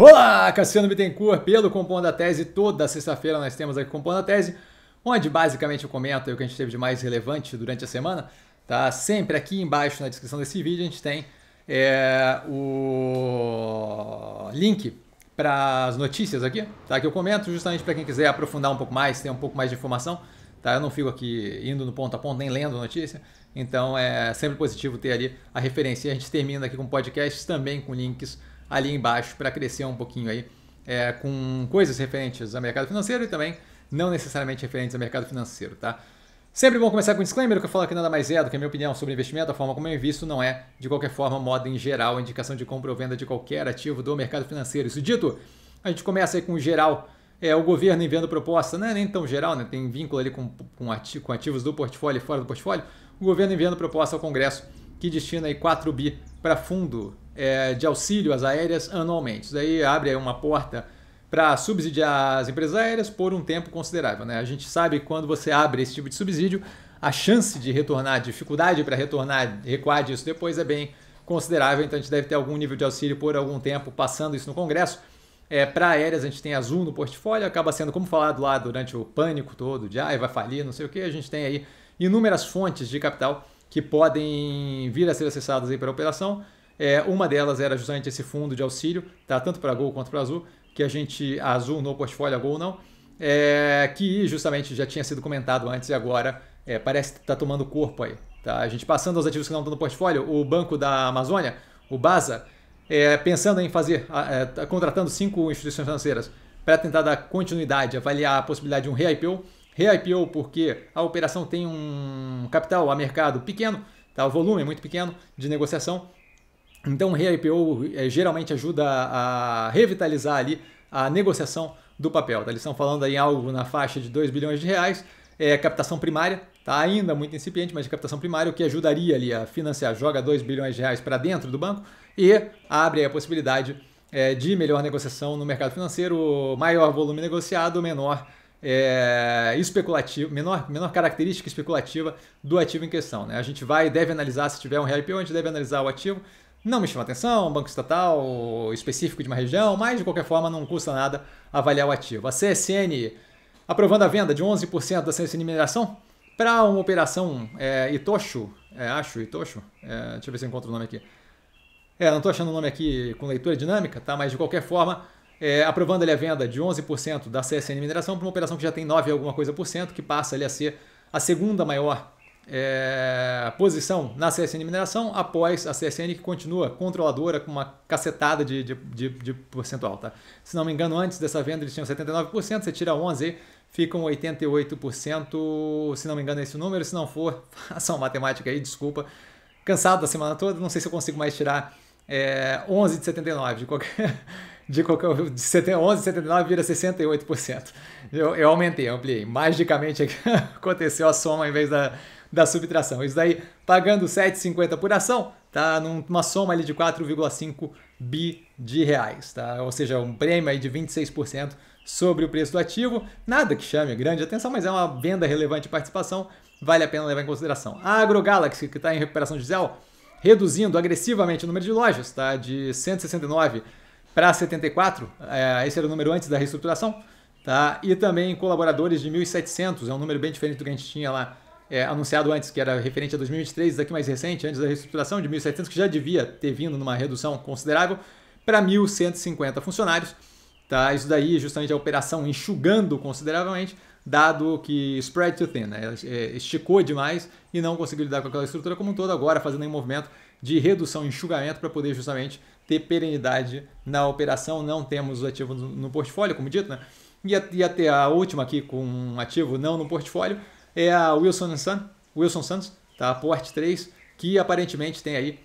Olá, Cassiano Bittencourt, pelo Compondo a Tese. Toda sexta-feira nós temos aqui Compondo a Tese, onde basicamente eu comento o que a gente teve de mais relevante durante a semana. Tá sempre aqui embaixo na descrição desse vídeo, a gente tem é, o link para as notícias aqui, tá? Que eu comento justamente para quem quiser aprofundar um pouco mais, ter um pouco mais de informação, tá? Eu não fico aqui indo no ponto a ponto, nem lendo a notícia. Então é sempre positivo ter ali a referência. E a gente termina aqui com podcasts também com links ali embaixo para crescer um pouquinho aí é, com coisas referentes ao mercado financeiro e também não necessariamente referentes ao mercado financeiro, tá? Sempre bom começar com um disclaimer, que eu falo que nada mais é do que a minha opinião sobre investimento, a forma como eu invisto não é, de qualquer forma, moda em geral, indicação de compra ou venda de qualquer ativo do mercado financeiro. Isso dito, a gente começa aí com geral, é, o governo enviando proposta, não é nem tão geral, né? tem vínculo ali com, com, com ativos do portfólio e fora do portfólio, o governo enviando proposta ao Congresso que destina aí 4 bi para fundo é, de auxílio às aéreas anualmente. Isso daí abre aí uma porta para subsidiar as empresas aéreas por um tempo considerável. Né? A gente sabe que quando você abre esse tipo de subsídio, a chance de retornar, a dificuldade para retornar, recuar disso depois é bem considerável, então a gente deve ter algum nível de auxílio por algum tempo passando isso no Congresso. É, para aéreas, a gente tem azul no portfólio, acaba sendo, como falado lá durante o pânico todo, de ah, vai falir, não sei o que, a gente tem aí inúmeras fontes de capital que podem vir a ser acessadas aí a operação. É, uma delas era justamente esse fundo de auxílio, tá? tanto para Gol quanto para Azul, que a gente, a Azul no portfólio, a Gol não, é, que justamente já tinha sido comentado antes e agora é, parece que está tomando corpo aí. Tá? A gente passando aos ativos que não estão no portfólio, o Banco da Amazônia, o BASA, é, pensando em fazer, é, tá contratando cinco instituições financeiras para tentar dar continuidade, avaliar a possibilidade de um re-IPO, re-IPO porque a operação tem um capital a mercado pequeno, tá? o volume é muito pequeno de negociação. Então, re-IPO é, eh, geralmente ajuda a revitalizar ali a negociação do papel. Tá? Eles estão falando aí algo na faixa de 2 bilhões de reais, é, captação primária, tá? ainda muito incipiente, mas de captação primária, o que ajudaria ali a financiar, joga 2 bilhões de reais para dentro do banco e abre a possibilidade é, de melhor negociação no mercado financeiro, maior volume negociado, menor é, especulativa, menor, menor característica especulativa do ativo em questão. Né? A gente vai deve analisar, se tiver um real IPO, a gente deve analisar o ativo. Não me chama atenção, banco estatal específico de uma região, mas de qualquer forma não custa nada avaliar o ativo. A CSN aprovando a venda de 11% da CSN Mineração para uma operação é, Itocho, é, acho, Itocho, é, deixa eu ver se eu encontro o nome aqui. É, não estou achando o nome aqui com leitura dinâmica, tá? mas de qualquer forma é, aprovando ali a venda de 11% da CSN Mineração para uma operação que já tem 9 alguma coisa por cento, que passa ali a ser a segunda maior é, posição na CSN Mineração, após a CSN que continua controladora com uma cacetada de, de, de, de percentual. Tá? Se não me engano, antes dessa venda eles tinham 79%, você tira 11%, ficam 88%, se não me engano é esse o número, se não for, faça uma matemática aí, desculpa. Cansado da semana toda, não sei se eu consigo mais tirar é, 11 de 79, de qualquer... de, qualquer, de 71, 79 vira 68%. Eu, eu aumentei, ampliei. Magicamente aconteceu a soma em vez da, da subtração. Isso daí, pagando 7,50 por ação, tá numa soma ali de 4,5 bi de reais, tá? Ou seja, um prêmio aí de 26% sobre o preço do ativo. Nada que chame grande atenção, mas é uma venda relevante de participação, vale a pena levar em consideração. A AgroGalaxy, que está em recuperação de Zell, reduzindo agressivamente o número de lojas, tá? De 169 para 74, é, esse era o número antes da reestruturação, tá? e também colaboradores de 1.700, é um número bem diferente do que a gente tinha lá é, anunciado antes, que era referente a 2023, daqui mais recente, antes da reestruturação, de 1.700, que já devia ter vindo numa redução considerável, para 1.150 funcionários. Tá? Isso daí, justamente, a operação enxugando consideravelmente, dado que spread too thin, né? É, esticou demais e não conseguiu lidar com aquela estrutura como um todo, agora fazendo um movimento de redução, enxugamento, para poder justamente ter perenidade na operação, não temos os ativos no portfólio, como dito, né? E até a última aqui com um ativo não no portfólio é a Wilson Sun, Wilson Santos, tá? Porte 3, que aparentemente tem aí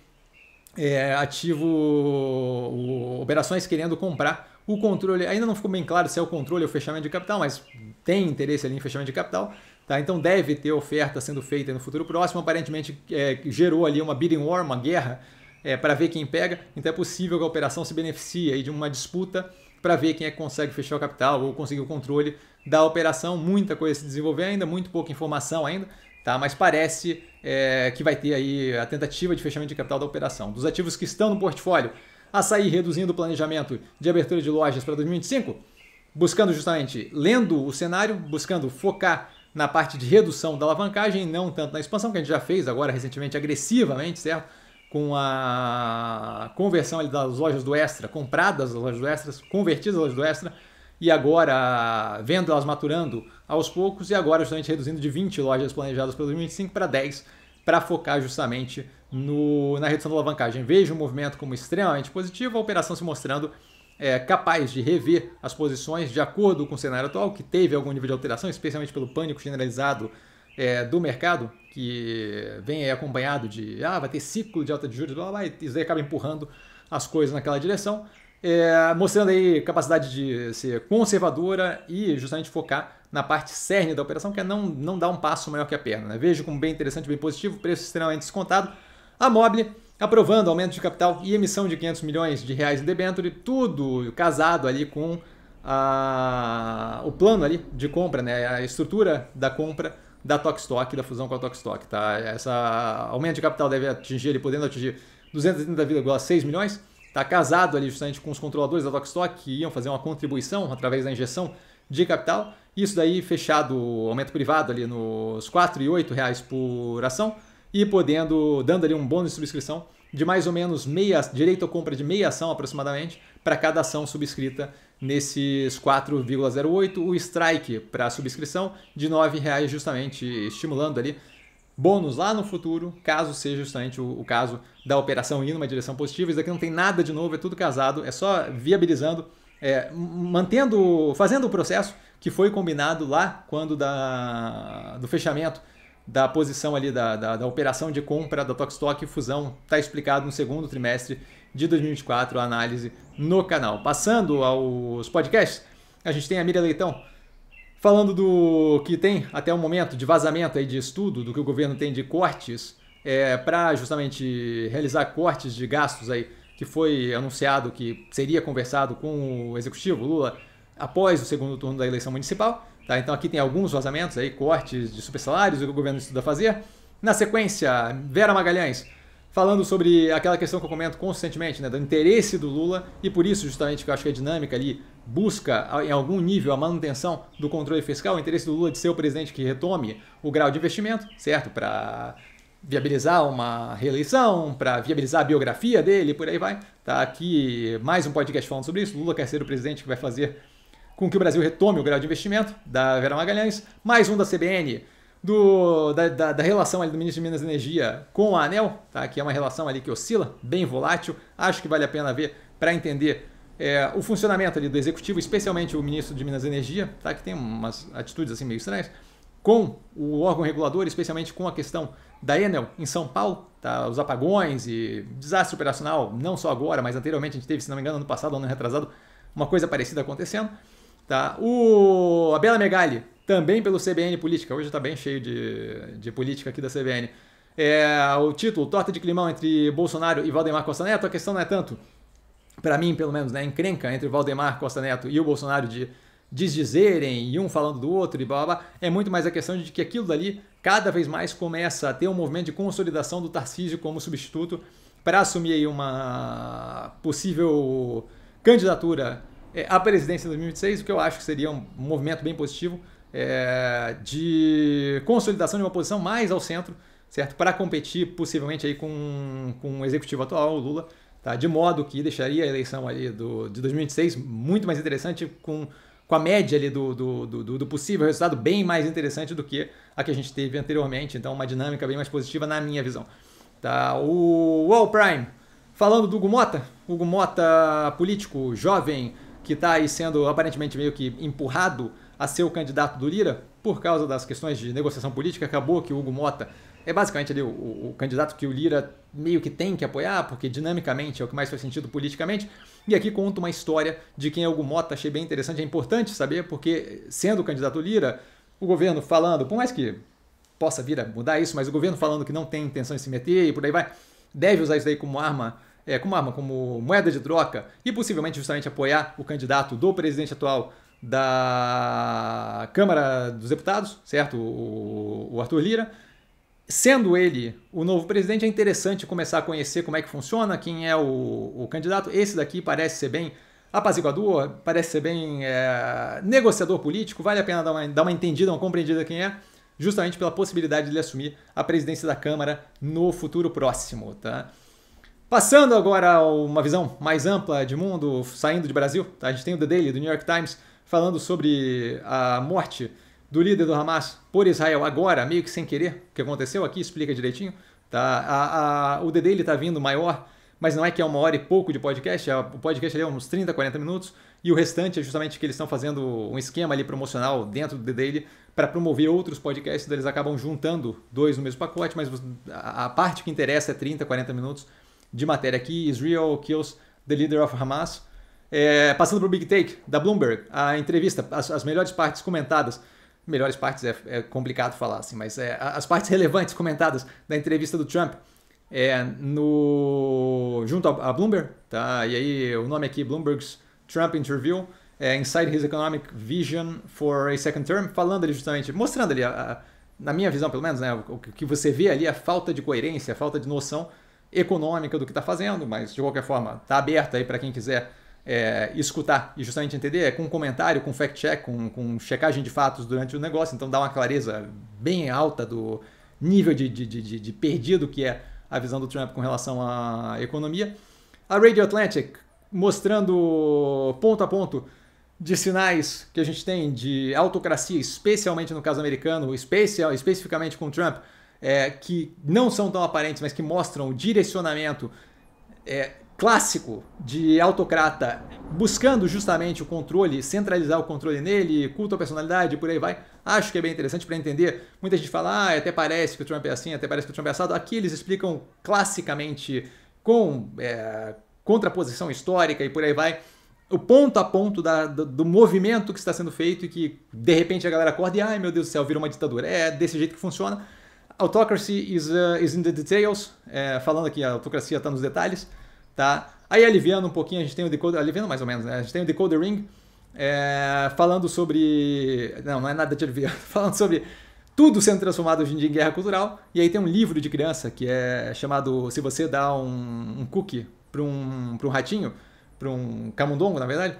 é, ativo o, operações querendo comprar o controle. Ainda não ficou bem claro se é o controle ou fechamento de capital, mas tem interesse ali em fechamento de capital. Tá, então deve ter oferta sendo feita no futuro próximo. Aparentemente é, gerou ali uma bidding war, uma guerra é, para ver quem pega. Então é possível que a operação se beneficie de uma disputa para ver quem é que consegue fechar o capital ou conseguir o controle da operação. Muita coisa se desenvolver ainda, muito pouca informação ainda, tá? mas parece é, que vai ter aí a tentativa de fechamento de capital da operação. Dos ativos que estão no portfólio, açaí reduzindo o planejamento de abertura de lojas para 2025, buscando justamente, lendo o cenário, buscando focar na parte de redução da alavancagem, não tanto na expansão, que a gente já fez agora recentemente agressivamente, certo? com a conversão das lojas do Extra, compradas as lojas do Extra, convertidas as lojas do Extra, e agora vendo elas maturando aos poucos, e agora justamente reduzindo de 20 lojas planejadas para 2025 para 10, para focar justamente no, na redução da alavancagem. Vejo o movimento como extremamente positivo, a operação se mostrando é, capaz de rever as posições de acordo com o cenário atual, que teve algum nível de alteração, especialmente pelo pânico generalizado é, do mercado, que vem acompanhado de ah, vai ter ciclo de alta de juros, blá, blá, e isso aí acaba empurrando as coisas naquela direção, é, mostrando aí capacidade de ser conservadora e justamente focar na parte cerne da operação, que é não, não dar um passo maior que a perna. Né? Vejo como bem interessante, bem positivo, preço extremamente descontado. A Mobile aprovando aumento de capital e emissão de 500 milhões de reais em debênture, tudo casado ali com a, o plano ali de compra, né? a estrutura da compra da Tokstok, da fusão com a Tokstok, tá? Essa aumento de capital deve atingir, ele podendo atingir 230,6 milhões, está casado ali justamente com os controladores da Tokstok que iam fazer uma contribuição através da injeção de capital. Isso daí fechado, aumento privado ali nos R$ 4,8 por ação e podendo, dando ali um bônus de subscrição de mais ou menos meia, direito à compra de meia ação aproximadamente para cada ação subscrita nesses 4,08, o strike para a subscrição de R$ reais justamente estimulando ali bônus lá no futuro, caso seja justamente o, o caso da operação ir numa direção positiva. Isso daqui não tem nada de novo, é tudo casado, é só viabilizando, é, mantendo, fazendo o processo que foi combinado lá quando da, do fechamento da posição ali da, da, da operação de compra da Tokstok e fusão está explicado no segundo trimestre de 2024, a análise no canal. Passando aos podcasts, a gente tem a Miriam Leitão falando do que tem até o momento de vazamento aí de estudo, do que o governo tem de cortes é, para justamente realizar cortes de gastos aí que foi anunciado que seria conversado com o executivo Lula após o segundo turno da eleição municipal. Tá, então aqui tem alguns vazamentos aí, cortes de supersalários que o governo estuda fazer. Na sequência, Vera Magalhães falando sobre aquela questão que eu comento constantemente, né, do interesse do Lula e por isso justamente que eu acho que a dinâmica ali busca em algum nível a manutenção do controle fiscal, o interesse do Lula de ser o presidente que retome o grau de investimento, certo, para viabilizar uma reeleição, para viabilizar a biografia dele, por aí vai. Tá aqui mais um podcast falando sobre isso. Lula quer ser o presidente que vai fazer com que o Brasil retome o grau de investimento da Vera Magalhães, mais um da CBN, do, da, da, da relação ali do ministro de Minas e Energia com a ANEL, tá? que é uma relação ali que oscila, bem volátil, acho que vale a pena ver para entender é, o funcionamento ali do executivo, especialmente o ministro de Minas e Energia, tá? que tem umas atitudes assim meio estranhas, com o órgão regulador, especialmente com a questão da Enel em São Paulo, tá? os apagões e desastre operacional, não só agora, mas anteriormente a gente teve, se não me engano, ano passado, ano retrasado, uma coisa parecida acontecendo. Tá? O, a Bela Megali, também pelo CBN Política, hoje está bem cheio de, de política aqui da CBN. É, o título, torta de climão entre Bolsonaro e Valdemar Costa Neto, a questão não é tanto, para mim pelo menos, né, encrenca entre Valdemar Costa Neto e o Bolsonaro de desdizerem e um falando do outro e blá blá blá, é muito mais a questão de que aquilo dali cada vez mais começa a ter um movimento de consolidação do Tarcísio como substituto para assumir uma possível candidatura é, a presidência em 2026, o que eu acho que seria um movimento bem positivo é, de consolidação de uma posição mais ao centro, certo? Para competir possivelmente aí com, com o executivo atual, o Lula, tá? de modo que deixaria a eleição ali do, de 2026 muito mais interessante com com a média ali do, do, do, do, possível resultado bem mais interessante do que a que a gente teve anteriormente. Então, uma dinâmica bem mais positiva na minha visão. Tá? O Wall Prime, falando do Hugo Mota, Hugo Mota político, jovem, que está aí sendo aparentemente meio que empurrado a ser o candidato do Lira por causa das questões de negociação política. Acabou que o Hugo Mota é basicamente ali o, o, candidato que o Lira meio que tem que apoiar, porque dinamicamente é o que mais faz sentido politicamente. E aqui conta uma história de quem é o Hugo Mota, achei bem interessante, é importante saber, porque sendo o candidato Lira, o governo falando, por mais que possa vir a mudar isso, mas o governo falando que não tem intenção de se meter e por aí vai, deve usar isso daí como arma é, como arma, como moeda de troca e possivelmente justamente apoiar o candidato do presidente atual da Câmara dos Deputados, certo? O, o Arthur Lira. Sendo ele o novo presidente, é interessante começar a conhecer como é que funciona, quem é o, o candidato. Esse daqui parece ser bem apaziguador, parece ser bem é, negociador político, vale a pena dar uma, dar uma entendida, uma compreendida quem é justamente pela possibilidade de ele assumir a presidência da Câmara no futuro próximo, tá? Passando agora a uma visão mais ampla de mundo, saindo de Brasil, tá? a gente tem o The Daily do New York Times falando sobre a morte do líder do Hamas por Israel agora, meio que sem querer, o que aconteceu aqui, explica direitinho. Tá? A, a, o The Daily está vindo maior, mas não é que é uma hora e pouco de podcast, é, o podcast é uns 30, 40 minutos, e o restante é justamente que eles estão fazendo um esquema ali promocional dentro do The Daily para promover outros podcasts, então eles acabam juntando dois no mesmo pacote, mas a, a parte que interessa é 30, 40 minutos de matéria aqui, Israel kills the leader of Hamas. É, passando para o Big Take, da Bloomberg, a entrevista, as, as melhores partes comentadas, melhores partes é, é complicado falar assim, mas é, as partes relevantes comentadas da entrevista do Trump é, no junto à Bloomberg, tá? E aí o nome aqui, Bloomberg's Trump Interview, é, Inside His Economic Vision for a Second Term, falando ali justamente, mostrando ali, a, a, na minha visão pelo menos, né, o, o que você vê ali, a falta de coerência, a falta de noção econômica do que está fazendo, mas de qualquer forma está aberta aí para quem quiser é, escutar e justamente entender, é com comentário, com fact-check, com, com, checagem de fatos durante o negócio, então dá uma clareza bem alta do nível de, de, de, de perdido que é a visão do Trump com relação à economia. A Radio Atlantic mostrando ponto a ponto de sinais que a gente tem de autocracia, especialmente no caso americano, especial, especificamente com Trump, é, que não são tão aparentes, mas que mostram o direcionamento é, clássico de autocrata, buscando justamente o controle, centralizar o controle nele, culto à personalidade, por aí vai. Acho que é bem interessante para entender. Muita gente fala, ah, até parece que o Trump é assim, até parece que o Trump é assado. Aqui eles explicam classicamente com é, contraposição histórica e por aí vai o ponto a ponto da, do, do, movimento que está sendo feito e que de repente a galera acorda e, ai meu Deus do céu, vira uma ditadura. É desse jeito que funciona. Autocracy is, uh, is in the details. É, falando aqui, a autocracia está nos detalhes. Tá? Aí aliviando um pouquinho, a gente tem o decoder, aliviando mais ou menos, né? A gente tem o decoder ring é, falando sobre, não, não é nada de aliviar, falando sobre tudo sendo transformado hoje em dia em guerra cultural. E aí tem um livro de criança que é chamado Se você dá um, um cookie para um, um ratinho, para um camundongo, na verdade.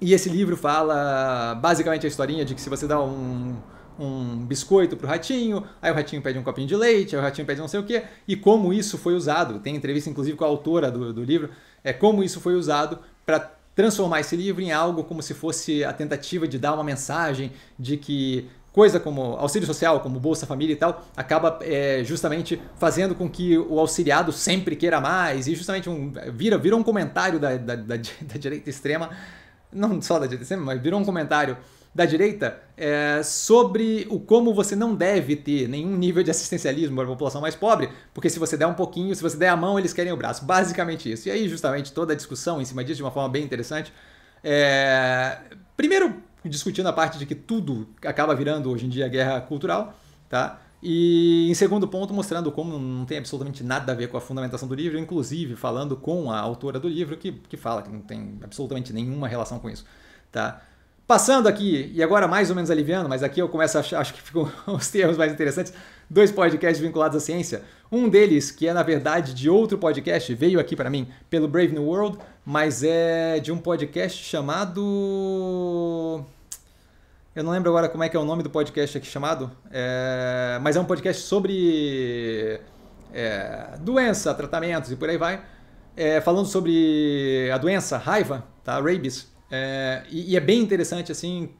E esse livro fala basicamente a historinha de que se você dá um, um biscoito pro ratinho, aí o ratinho pede um copinho de leite, aí o ratinho pede não sei o quê, e como isso foi usado. Tem entrevista, inclusive, com a autora do, do livro, é como isso foi usado para transformar esse livro em algo como se fosse a tentativa de dar uma mensagem de que coisa como auxílio social, como Bolsa Família e tal, acaba é, justamente fazendo com que o auxiliado sempre queira mais, e justamente um, vira, vira um comentário da, da, da, da direita extrema, não só da direita extrema, mas vira um comentário da direita é, sobre o como você não deve ter nenhum nível de assistencialismo para a população mais pobre, porque se você der um pouquinho, se você der a mão, eles querem o braço. Basicamente isso. E aí, justamente, toda a discussão em cima disso de uma forma bem interessante. É, primeiro, discutindo a parte de que tudo acaba virando hoje em dia guerra cultural, tá? E em segundo ponto, mostrando como não tem absolutamente nada a ver com a fundamentação do livro, inclusive falando com a autora do livro, que, que fala que não tem absolutamente nenhuma relação com isso, tá? Passando aqui, e agora mais ou menos aliviando, mas aqui eu começo a achar, acho que ficam os termos mais interessantes, dois podcasts vinculados à ciência. Um deles, que é na verdade de outro podcast, veio aqui para mim pelo Brave New World, mas é de um podcast chamado. Eu não lembro agora como é que é o nome do podcast aqui chamado, é... mas é um podcast sobre é... doença, tratamentos e por aí vai, é... falando sobre a doença, raiva, tá? Rabies é, e, e, é bem interessante, assim,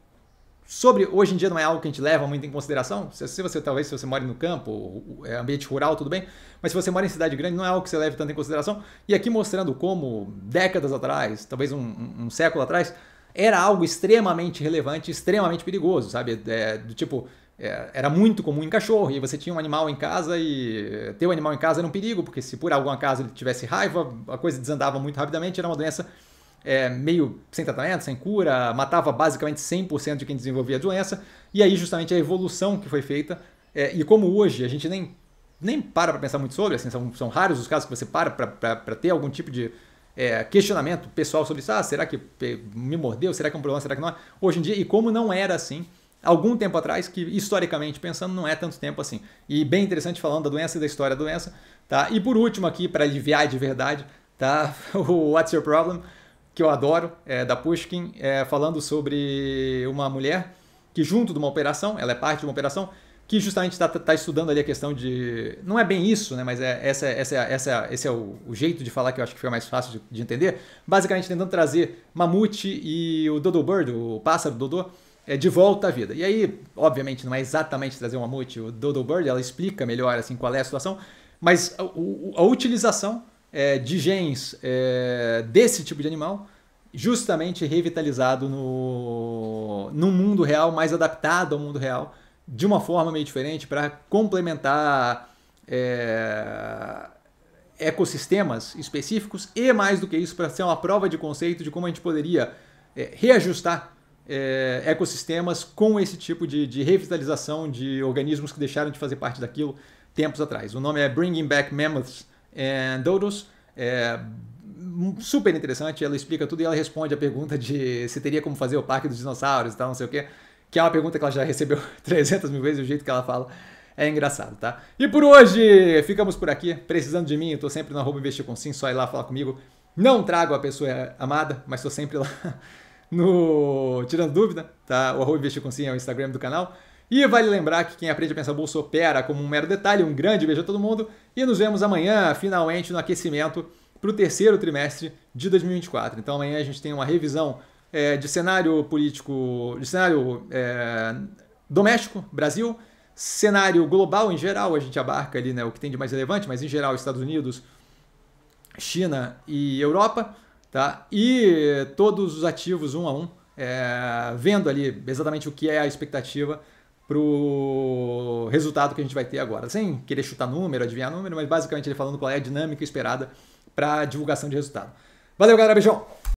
sobre. Hoje em dia não é algo que a gente leva muito em consideração. Se, se você, talvez, se você mora no campo, ou, é ambiente rural, tudo bem. Mas se você mora em cidade grande, não é algo que você leve tanto em consideração. E aqui mostrando como, décadas atrás, talvez um, um, um século atrás, era algo extremamente relevante, extremamente perigoso, sabe? É, do tipo é, era muito comum em cachorro, e você tinha um animal em casa e é, ter o um animal em casa era um perigo, porque se por alguma acaso ele tivesse raiva, a coisa desandava muito rapidamente, era uma doença é, meio sem tratamento, sem cura, matava basicamente 100% de quem desenvolvia a doença. E aí, justamente, a evolução que foi feita. É, e como hoje a gente nem, nem para para pensar muito sobre, assim, são, são raros os casos que você para para ter algum tipo de é, questionamento pessoal sobre isso. Ah, será que me mordeu? Será que é um problema? Será que não é? Hoje em dia, e como não era assim, algum tempo atrás, que historicamente pensando não é tanto tempo assim. E bem interessante falando da doença e da história da doença, tá? E por último aqui, para aliviar de verdade, tá? O What's Your Problem? que eu adoro, é, da Pushkin, é, falando sobre uma mulher que, junto de uma operação, ela é parte de uma operação, que justamente está tá estudando ali a questão de. Não é bem isso, né? Mas é, essa, essa, é essa, é esse é o, o jeito de falar que eu acho que fica mais fácil de, de, entender. Basicamente tentando trazer Mamute e o Dodo Bird, o pássaro Dodô, é, de volta à vida. E aí, obviamente, não é exatamente trazer o Mamute, o Dodo Bird, ela explica melhor assim qual é a situação, mas a, a utilização é, de genes é, desse tipo de animal, justamente revitalizado no, no mundo real, mais adaptado ao mundo real, de uma forma meio diferente, para complementar é, ecossistemas específicos e, mais do que isso, para ser uma prova de conceito de como a gente poderia é, reajustar é, ecossistemas com esse tipo de, de, revitalização de organismos que deixaram de fazer parte daquilo tempos atrás. O nome é Bringing Back Mammoths and Dodos. É, super interessante, ela explica tudo e ela responde a pergunta de se teria como fazer o parque dos dinossauros e tal, não sei o que, que é uma pergunta que ela já recebeu 300 mil vezes, o jeito que ela fala é engraçado, tá? E por hoje, ficamos por aqui, precisando de mim, eu tô sempre no arroba investir com sim, só ir lá falar comigo, não trago a pessoa amada, mas tô sempre lá no Tirando Dúvida, tá? O arroba investir com sim é o Instagram do canal, e vale lembrar que quem aprende a pensar bolsa opera como um mero detalhe. Um grande beijo a todo mundo e nos vemos amanhã, finalmente, no aquecimento para o terceiro trimestre de 2024. Então amanhã a gente tem uma revisão é, de cenário político, de cenário é, doméstico, Brasil, cenário global em geral, a gente abarca ali né, o que tem de mais relevante, mas em geral Estados Unidos, China e Europa, tá? E todos os ativos um a um, é, vendo ali exatamente o que é a expectativa pro resultado que a gente vai ter agora. Sem querer chutar número, adivinhar número, mas basicamente ele falando qual é a dinâmica esperada para divulgação de resultado. Valeu, galera, beijão!